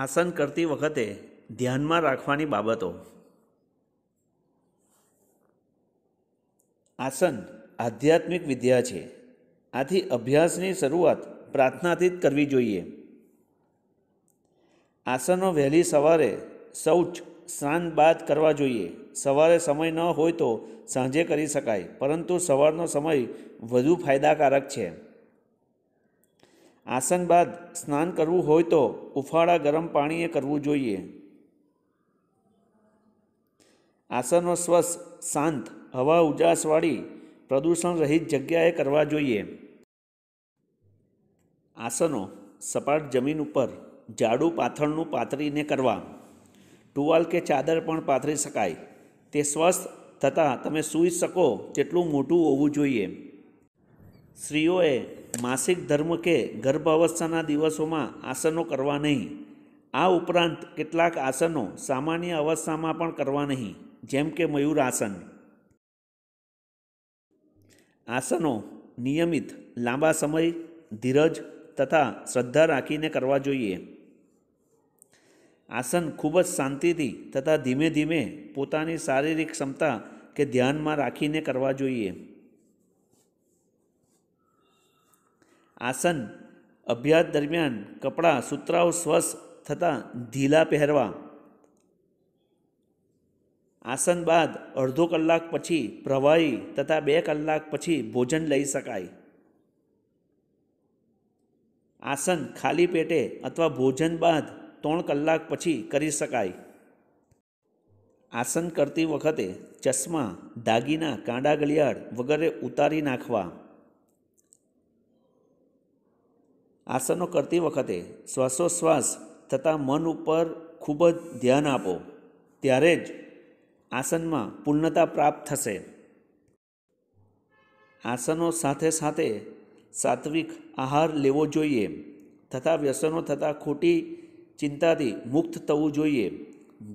આસન કરતી વખતે ધ્યાનમાં રાખવાની બાબતો આસન આધ્યાત્મિક વિદ્યા છે આથી અભ્યાસની શરૂઆત પ્રાર્થનાથી જ કરવી જોઈએ આસનો વહેલી સવારે શૌચ સ્નાન બાદ કરવા જોઈએ સવારે સમય ન હોય તો સાંજે કરી શકાય પરંતુ સવારનો સમય વધુ ફાયદાકારક છે આસન બાદ સ્નાન કરવું હોય તો ઉફાળા ગરમ પાણીએ કરવું જોઈએ આસનો સ્વસ્થ શાંત હવા ઉજાસવાળી પ્રદૂષણ રહિત જગ્યાએ કરવા જોઈએ આસનો સપાટ જમીન ઉપર જાડું પાથળનું પાથરીને કરવા ટુવાલ કે ચાદર પણ પાથરી શકાય તે સ્વસ્થ થતાં તમે સૂઈ શકો તેટલું મોટું હોવું જોઈએ સ્ત્રીઓએ માસિક ધર્મ કે ગર્ભ અવસ્થાના દિવસોમાં આસનો કરવા નહીં આ ઉપરાંત કેટલાક આસનો સામાન્ય અવસ્થામાં પણ કરવા નહીં જેમ કે મયુર આસન આસનો નિયમિત લાંબા સમય ધીરજ તથા શ્રદ્ધા રાખીને કરવા જોઈએ આસન ખૂબ જ શાંતિથી તથા ધીમે ધીમે પોતાની શારીરિક ક્ષમતા કે ધ્યાનમાં રાખીને કરવા જોઈએ આસન અભ્યાસ દરમિયાન કપડાં સૂતરાઓ સ્વસ્થ થતાં ઢીલા પહેરવા આસન બાદ અડધો કલાક પછી પ્રવાહી તથા બે કલાક પછી ભોજન લઈ શકાય આસન ખાલી પેટે અથવા ભોજન બાદ ત્રણ કલાક પછી કરી શકાય આસન કરતી વખતે ચશ્મા દાગીના કાંડા ગળિયાળ વગેરે ઉતારી નાખવા આસનો કરતી વખતે શ્વાસોશ્વાસ થતાં મન ઉપર ખૂબ જ ધ્યાન આપો ત્યારે જ આસનમાં પૂર્ણતા પ્રાપ્ત થશે આસનો સાથે સાથે સાત્વિક આહાર લેવો જોઈએ તથા વ્યસનો થતાં ખોટી ચિંતાથી મુક્ત થવું જોઈએ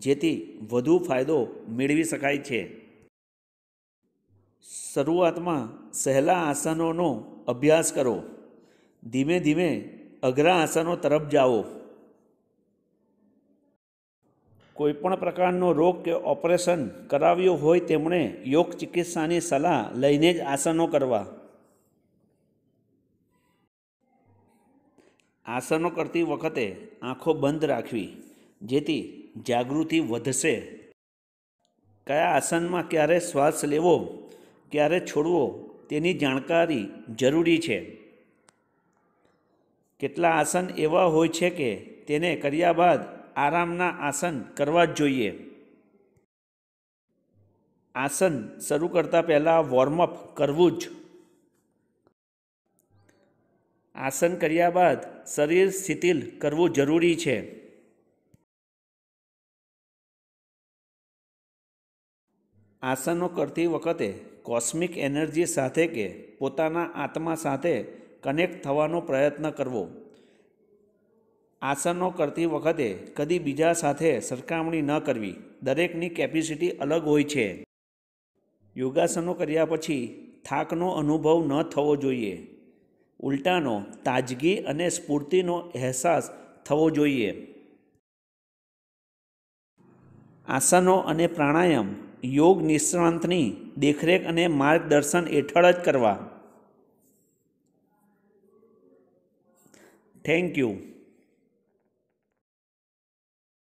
જેથી વધુ ફાયદો મેળવી શકાય છે શરૂઆતમાં સહેલા આસનોનો અભ્યાસ કરો ધીમે ધીમે અઘરા આસનો તરફ જાઓ કોઈપણ પ્રકારનો રોગ કે ઓપરેશન કરાવ્યું હોય તેમણે યોગ ચિકિત્સાની સલાહ લઈને જ આસનો કરવા આસનો કરતી વખતે આંખો બંધ રાખવી જેથી જાગૃતિ વધશે કયા આસનમાં ક્યારે શ્વાસ લેવો ક્યારે છોડવો તેની જાણકારી જરૂરી છે કેટલા આસન એવા હોય છે કે તેને કર્યા બાદ આરામના આસન કરવા જ જોઈએ આસન શરૂ કરતાં પહેલાં વોર્મઅપ કરવું જ આસન કર્યા બાદ શરીર શિથિલ કરવું જરૂરી છે આસનો કરતી વખતે કોસ્મિક એનર્જી સાથે કે પોતાના આત્મા સાથે કનેક્ટ થવાનો પ્રયત્ન કરવો આસનો કરતી વખતે કદી બીજા સાથે સરખામણી ન કરવી દરેકની કેપેસિટી અલગ હોય છે યોગાસનો કર્યા પછી થાકનો અનુભવ ન થવો જોઈએ ઉલટાનો તાજગી અને સ્ફૂર્તિનો અહેસાસ થવો જોઈએ આસનો અને પ્રાણાયામ યોગ નિષ્ણાંતની દેખરેખ અને માર્ગદર્શન હેઠળ જ કરવા Thank you.